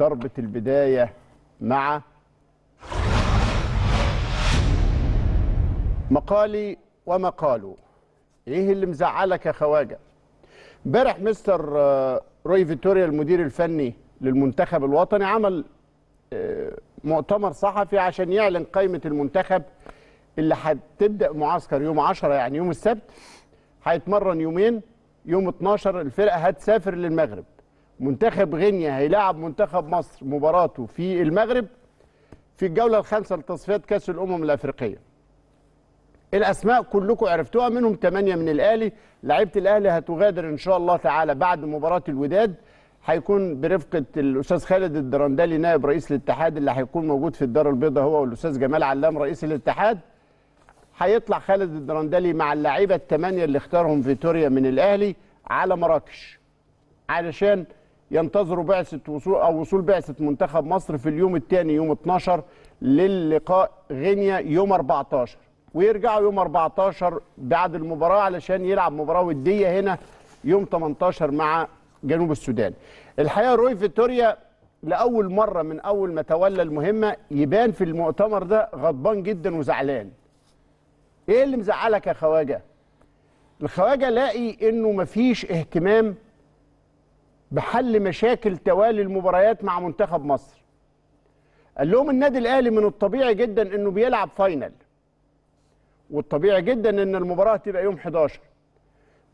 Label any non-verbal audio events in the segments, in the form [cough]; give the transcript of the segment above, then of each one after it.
ضربة البداية مع مقالي ومقاله ايه اللي مزعلك يا خواجه امبارح مستر آه، روي فيتوريا المدير الفني للمنتخب الوطني عمل آه، مؤتمر صحفي عشان يعلن قائمه المنتخب اللي هتبدا معسكر يوم 10 يعني يوم السبت هيتمرن يومين يوم 12 الفرقه هتسافر للمغرب منتخب غينيا هيلاعب منتخب مصر مباراته في المغرب في الجوله الخامسه لتصفيات كاس الامم الافريقيه. الاسماء كلكم عرفتوها منهم ثمانيه من الاهلي، لعيبه الاهلي هتغادر ان شاء الله تعالى بعد مباراه الوداد هيكون برفقه الاستاذ خالد الدرندلي نائب رئيس الاتحاد اللي هيكون موجود في الدار البيضاء هو والاستاذ جمال علام رئيس الاتحاد. هيطلع خالد الدرندلي مع اللعيبه الثمانيه اللي اختارهم فيتوريا من الاهلي على مراكش علشان ينتظروا بعثه وصول او وصول بعثه منتخب مصر في اليوم الثاني يوم 12 للقاء غينيا يوم 14 ويرجعوا يوم 14 بعد المباراه علشان يلعب مباراه وديه هنا يوم 18 مع جنوب السودان. الحقيقه روي فيتوريا لاول مره من اول ما تولى المهمه يبان في المؤتمر ده غضبان جدا وزعلان. ايه اللي مزعلك يا خواجه؟ الخواجه لاقي انه مفيش اهتمام بحل مشاكل توالي المباريات مع منتخب مصر قال لهم النادي الاهلي من الطبيعي جدا انه بيلعب فاينل والطبيعي جدا ان المباراه تبقى يوم 11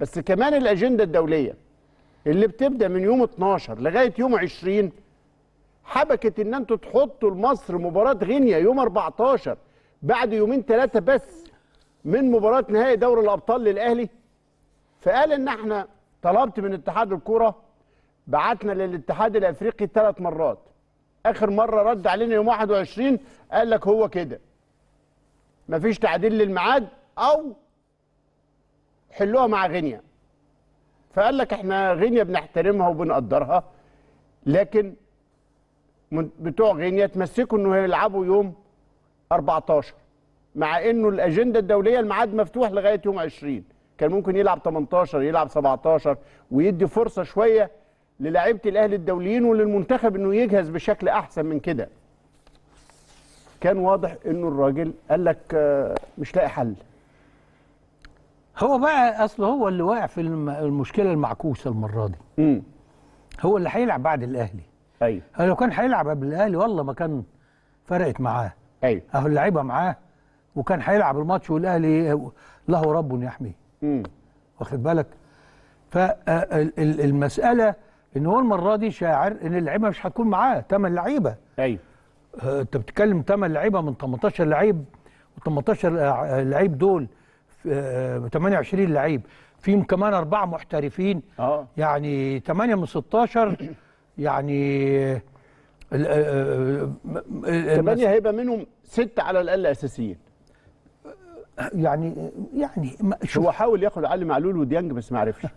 بس كمان الاجنده الدوليه اللي بتبدا من يوم 12 لغايه يوم 20 حبكت ان انتوا تحطوا لمصر مباراه غينيا يوم 14 بعد يومين ثلاثه بس من مباراه نهائي دوري الابطال للاهلي فقال ان احنا طلبت من اتحاد الكوره بعتنا للاتحاد الافريقي ثلاث مرات اخر مره رد علينا يوم 21 قال لك هو كده مفيش تعديل للميعاد او حلوها مع غينيا فقال لك احنا غينيا بنحترمها وبنقدرها لكن بتوع غينيا تمسكوا انه هيلعبوا يوم 14 مع انه الاجنده الدوليه الميعاد مفتوح لغايه يوم 20 كان ممكن يلعب 18 يلعب 17 ويدي فرصه شويه للاعيبه الاهلي الدوليين وللمنتخب انه يجهز بشكل احسن من كده كان واضح انه الراجل قال لك آه، مش لاقي حل هو بقى اصل هو اللي واقع في المشكله المعكوسه المره دي امم هو اللي هيلعب بعد الاهلي ايوه لو كان هيلعب قبل الاهلي والله ما كان فرقت معاه ايوه اهو اللعيبه معاه وكان هيلعب الماتش والاهلي له رب يحميه امم واخد بالك فالمساله آه، ان هو المره دي شاعر ان اللعيبه مش هتكون معاه ثمان لعيبه ايوه انت بتتكلم ثمان لعيبه من 18 لعيب و18 آه، لعيب دول 28 آه، لعيب فيهم كمان اربعه محترفين اه يعني 8 من 16 يعني ثمانية هيبقى منهم ستة على الأقل أساسيين يعني يعني هو حاول ياخد علي معلول وديانج بس ما عرفش [laughs]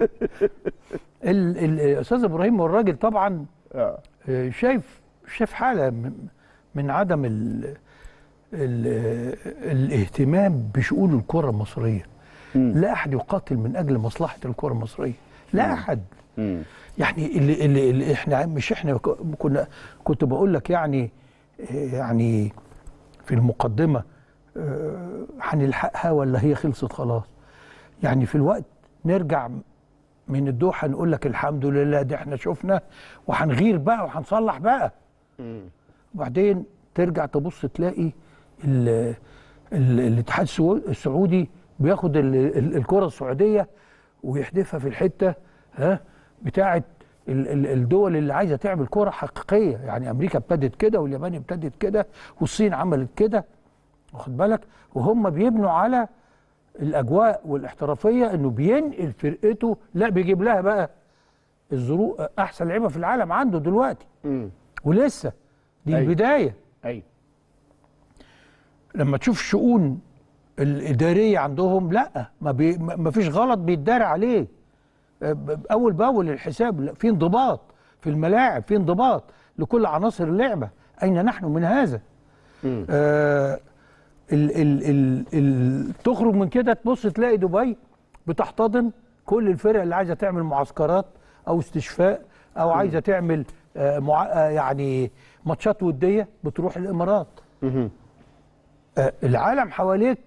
[laughs] الاستاذ ابراهيم والراجل طبعا آه. آه، شايف شايف حاله من عدم ال ال الاهتمام بشؤون الكره المصريه لا احد يقاتل من اجل مصلحه الكره المصريه لا احد يعني اللي, اللي, اللي احنا مش احنا كنا كنت بقول لك يعني آه، يعني في المقدمه هنلحقها ولا هي خلصت خلاص يعني في الوقت نرجع من الدوحه نقول لك الحمد لله ده احنا شفنا وهنغير بقى وهنصلح بقى وبعدين ترجع تبص تلاقي الـ الـ الاتحاد السعودي بياخد الكره السعوديه ويحدفها في الحته ها بتاعه الدول اللي عايزه تعمل كره حقيقيه يعني امريكا ابتدت كده واليابان ابتدت كده والصين عملت كده واخد بالك وهم بيبنوا على الاجواء والاحترافيه انه بينقل فرقته لا بيجيب لها بقى الظروف احسن لعيبه في العالم عنده دلوقتي ولسه دي أيوه. البدايه ايوه لما تشوف الشؤون الاداريه عندهم لا ما, بي ما فيش غلط بيتدار عليه آه، اول باول الحساب في انضباط في الملاعب في انضباط لكل عناصر اللعبه اين نحن من هذا؟ آه ال ال ال ال تخرج من كده تبص تلاقي دبي بتحتضن كل الفرق اللي عايزه تعمل معسكرات او استشفاء او عايزه تعمل آه، مع آه، يعني ماتشات وديه بتروح الامارات آه، العالم حواليك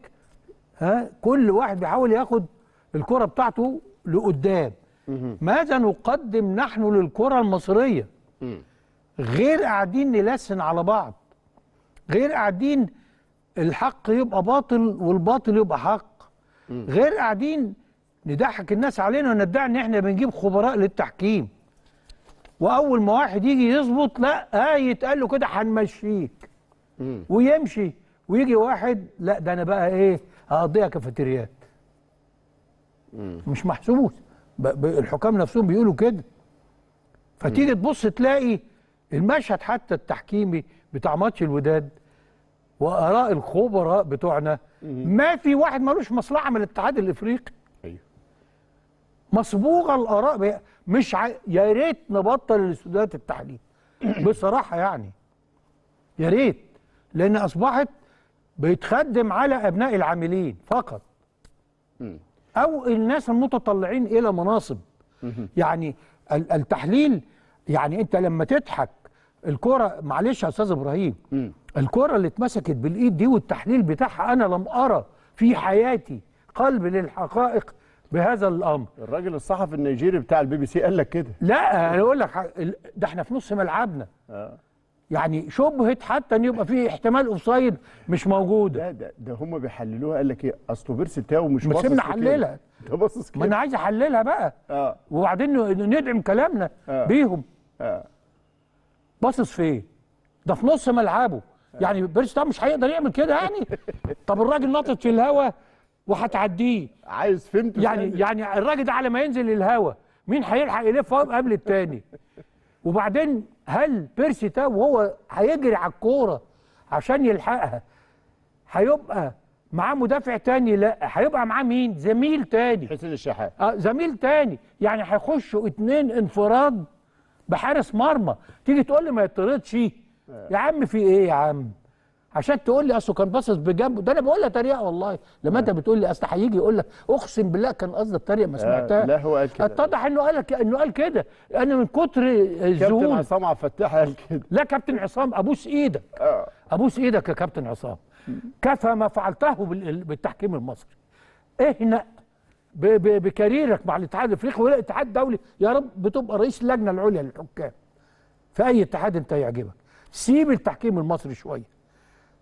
ها كل واحد بيحاول ياخد الكره بتاعته لقدام ماذا نقدم نحن للكره المصريه غير قاعدين نلسن على بعض غير قاعدين الحق يبقى باطل والباطل يبقى حق غير قاعدين نضحك الناس علينا وندعي ان احنا بنجيب خبراء للتحكيم واول ما واحد يجي يظبط لا اه يتقال له كده هنمشيك ويمشي ويجي واحد لا ده انا بقى ايه هقضيها كافيتريات مش محسوس الحكام نفسهم بيقولوا كده فتيجي تبص تلاقي المشهد حتى التحكيمي بتاع ماتش الوداد واراء الخبراء بتوعنا ما في واحد ملوش مصلحه من الاتحاد الافريقي أيوه. مصبوغه الاراء مش ع... يا ريت نبطل الاستوديوهات التحليل [clears throat] بصراحه يعني يا ريت لان اصبحت بيتخدم على ابناء العاملين فقط او الناس المتطلعين الى مناصب يعني التحليل يعني انت لما تضحك الكوره معلش يا استاذ ابراهيم الكوره اللي اتمسكت بالايد دي والتحليل بتاعها انا لم ارى في حياتي قلب للحقائق بهذا الامر الراجل الصحفي النيجيري بتاع البي بي سي قال لك كده لا انا اقول لك ده احنا في نص ملعبنا آه. يعني شبهه حتى ان يبقى في احتمال اوفسايد مش موجوده لا ده ده هم بيحللوها قال لك ايه اصله بيرسي بتاعه مش باصص سيبنا نحللها ده باصص كده ما انا عايز احللها بقى اه وبعدين ندعم كلامنا آه. بيهم اه باصص فين؟ إيه؟ ده في نص ملعبه يعني طبعا مش هيقدر يعمل كده يعني طب الراجل نطط في الهوا وهتعديه عايز فهمت يعني يعني الراجل ده على ما ينزل للهوا مين هيلحق يلف قبل التاني وبعدين هل بيرسي ده وهو هيجري على الكوره عشان يلحقها هيبقى معاه مدافع تاني لا هيبقى معاه مين زميل تاني حسين الشحات اه زميل تاني يعني هيخشوا اتنين انفراد بحارس مرمى تيجي تقول لي ما يطردش آه. يا عم في ايه يا عم عشان تقول لي اصله كان باصص بجنبه ده انا بقول لك تريقه والله لما انت آه. بتقول لي اصل هيجي يقول لك اقسم بالله كان قصدي الطريقه ما آه، سمعتها لا هو قال كده اتضح انه قال انه قال كده انا من كتر الزهور كابتن عصام عبد الفتاح قال كده لا كابتن عصام ابوس ايدك آه. ابوس ايدك يا كابتن عصام كفى ما فعلته بالتحكيم المصري اهنا بكاريرك مع الاتحاد الافريقي ولا اتحاد دولي يا رب بتبقى رئيس اللجنه العليا للحكام في اي اتحاد انت يعجبك سيب التحكيم المصري شويه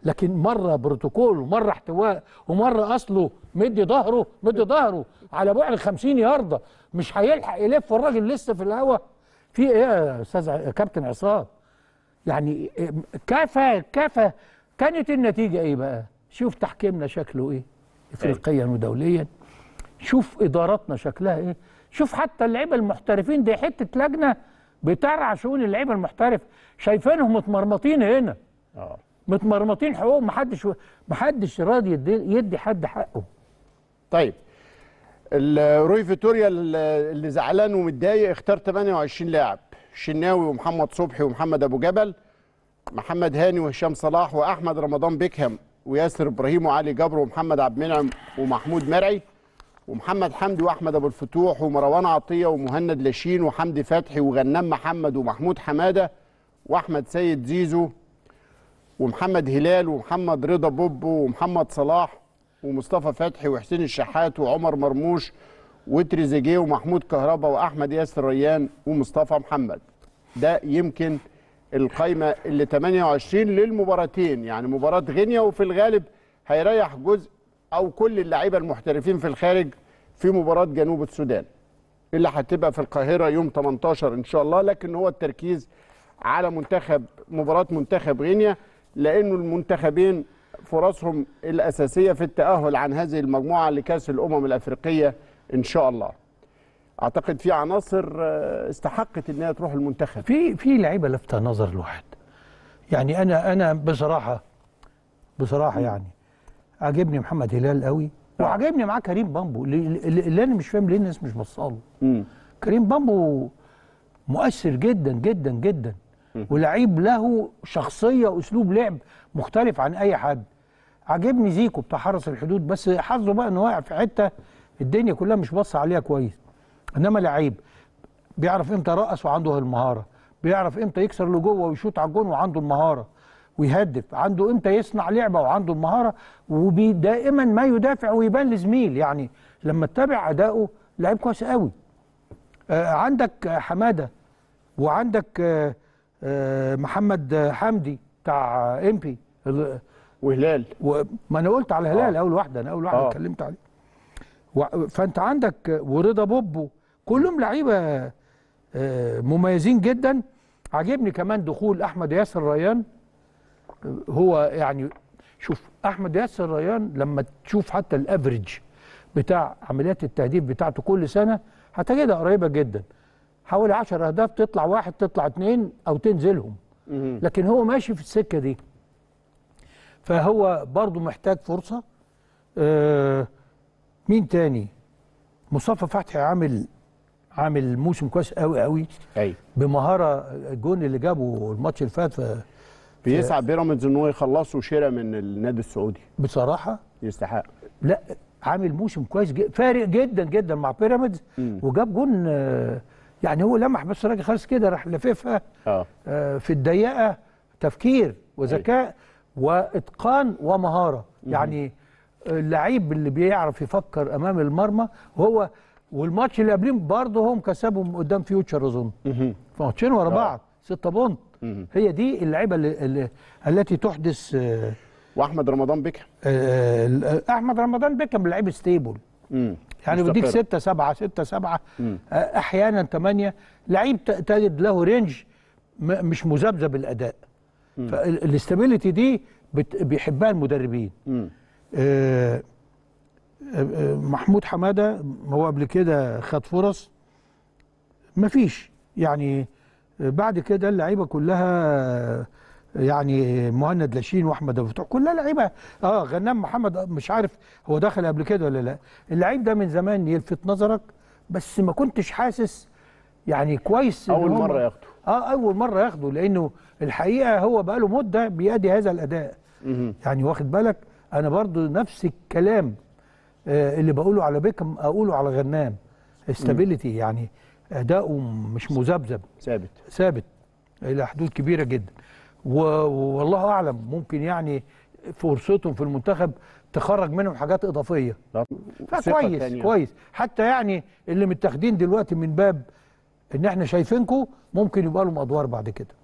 لكن مره بروتوكول ومره احتواء ومره اصله مدي ظهره مدي ظهره على بعد 50 يارده مش هيلحق يلف والراجل لسه في الهواء في ايه يا استاذ كابتن عصام يعني كفى كفى كانت النتيجه ايه بقى شوف تحكيمنا شكله ايه, إيه. افريقيا ودوليا شوف اداراتنا شكلها ايه شوف حتى اللعيبه المحترفين دي حته لجنه بترعى شؤون اللعيبه المحترف شايفينهم متمرمطين هنا اه متمرمطين حقوق محدش محدش راضي يدي, يدي حد حقه طيب روي فيتوريا اللي زعلان ومتضايق اختار 28 لاعب شناوي ومحمد صبحي ومحمد ابو جبل محمد هاني وهشام صلاح واحمد رمضان بيكهام وياسر ابراهيم وعلي جبر ومحمد عبد المنعم ومحمود مرعي ومحمد حمدي واحمد ابو الفتوح ومروان عطيه ومهند لاشين وحمدي فتحي وغنام محمد ومحمود حماده واحمد سيد زيزو ومحمد هلال ومحمد رضا بوب ومحمد صلاح ومصطفى فتحي وحسين الشحات وعمر مرموش وتريزيجيه ومحمود كهربا واحمد ياسر ريان ومصطفى محمد ده يمكن القايمه اللي 28 للمباراتين يعني مباراه غينيا وفي الغالب هيريح جزء او كل اللعيبه المحترفين في الخارج في مباراه جنوب السودان اللي هتبقى في القاهره يوم 18 ان شاء الله لكن هو التركيز على منتخب مباراه منتخب غينيا لانه المنتخبين فرصهم الاساسيه في التاهل عن هذه المجموعه لكاس الامم الافريقيه ان شاء الله اعتقد في عناصر آه، استحقت انها تروح المنتخب في في لعيبه لفت نظر الواحد يعني انا انا بصراحه بصراحه يعني عاجبني محمد هلال قوي وعاجبني معاه كريم بامبو اللي انا مش فاهم ليه الناس مش بصاله كريم بامبو مؤثر جدا جدا جدا ولعيب له شخصيه واسلوب لعب مختلف عن اي حد عاجبني زيكو بتاع حرس الحدود بس حظه بقى انه واقع في حته الدنيا كلها مش باصه عليها كويس انما لعيب بيعرف امتى يرقص وعنده المهاره بيعرف امتى يكسر لجوه ويشوط على الجون وعنده المهاره ويهدف عنده امتى يصنع لعبه وعنده المهاره ودائما ما يدافع ويبان لزميل يعني لما تتابع اداؤه لعيب كويس قوي آه، عندك حماده وعندك آه، آه، محمد حمدي بتاع امبي وهلال ما انا قلت على هلال آه. اول واحده انا اول واحده آه. اتكلمت عليه فانت عندك ورضا بوبو كلهم لعيبه مميزين جدا عاجبني كمان دخول احمد ياسر ريان هو يعني شوف احمد ياسر ريان لما تشوف حتى الافريج بتاع عمليات التهديف بتاعته كل سنه هتجدها قريبه جدا حوالي 10 اهداف تطلع واحد تطلع اثنين او تنزلهم لكن هو ماشي في السكه دي فهو برضه محتاج فرصه آه مين تاني مصطفى فتحي عامل عامل موسم كويس قوي قوي بمهاره الجون اللي جابه الماتش اللي فات في بيسعى بيراميدز ان هو يخلصه شراء من النادي السعودي بصراحه يستحق لا عامل موسم كويس جي فارق جدا جدا مع بيراميدز وجاب جون آه، يعني هو لمح بس راجل خالص كده راح لففها آه. آه. في الضيقه تفكير وذكاء واتقان ومهاره يعني اللعيب اللي بيعرف يفكر امام المرمى هو والماتش اللي قبلين برضه هم كسبهم قدام فيوتشر اظن ماتشين ورا آه. بعض سته بونت هي دي اللعيبه التي تحدث آه، واحمد رمضان بيكهام آه، آه، احمد رمضان بيكهام لعيب ستيبل يعني بيديك 6 7 6 7 احيانا 8 لعيب تجد له رينج مش مذبذب الاداء فالاستابيليتي دي بيحبها المدربين محمود حماده هو قبل كده خد فرص مفيش يعني بعد كده اللعيبه كلها يعني مهند لاشين واحمد ابو فتوح كلها لعيبه اه غنام محمد مش عارف هو دخل قبل كده ولا لا اللعيب ده من زمان يلفت نظرك بس ما كنتش حاسس يعني كويس اول مره ياخده اه اول مره ياخده لانه الحقيقه هو بقى له مده بيأدي هذا الاداء يعني واخد بالك انا برضو نفس الكلام آه اللي بقوله على بيكم اقوله على غنام استابيليتي يعني اداؤه مش مذبذب ثابت ثابت الى حدود كبيره جدا والله اعلم ممكن يعني فرصتهم في المنتخب تخرج منهم حاجات اضافيه فكويس كويس حتى يعني اللي متاخدين دلوقتي من باب ان احنا شايفينكم ممكن يبقى لهم ادوار بعد كده